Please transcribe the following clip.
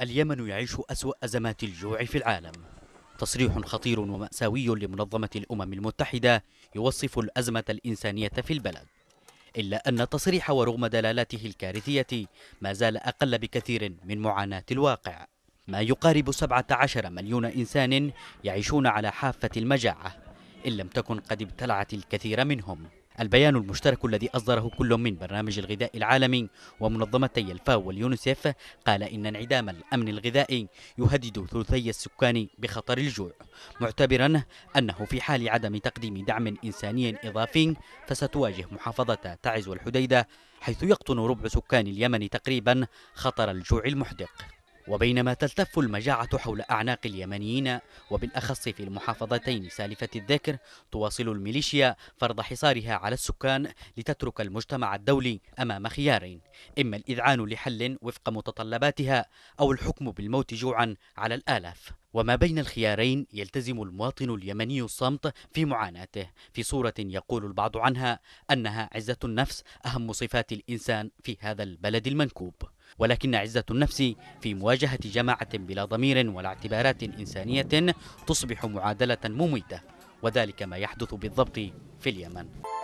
اليمن يعيش أسوأ أزمات الجوع في العالم تصريح خطير ومأساوي لمنظمة الأمم المتحدة يوصف الأزمة الإنسانية في البلد إلا أن التصريح ورغم دلالاته الكارثية ما زال أقل بكثير من معاناة الواقع ما يقارب 17 مليون إنسان يعيشون على حافة المجاعة إن لم تكن قد ابتلعت الكثير منهم البيان المشترك الذي أصدره كل من برنامج الغذاء العالمي ومنظمتي الفاو واليونسيف قال إن انعدام الأمن الغذائي يهدد ثلثي السكان بخطر الجوع معتبرا أنه في حال عدم تقديم دعم إنساني إضافي فستواجه محافظة تعز والحديدة حيث يقطن ربع سكان اليمن تقريبا خطر الجوع المحدق وبينما تلتف المجاعة حول أعناق اليمنيين وبالأخص في المحافظتين سالفة الذكر تواصل الميليشيا فرض حصارها على السكان لتترك المجتمع الدولي أمام خيارين إما الإذعان لحل وفق متطلباتها أو الحكم بالموت جوعا على الآلاف وما بين الخيارين يلتزم المواطن اليمني الصمت في معاناته في صورة يقول البعض عنها أنها عزة النفس أهم صفات الإنسان في هذا البلد المنكوب ولكن عزة النفس في مواجهة جماعة بلا ضمير ولا اعتبارات إنسانية تصبح معادلة مميتة وذلك ما يحدث بالضبط في اليمن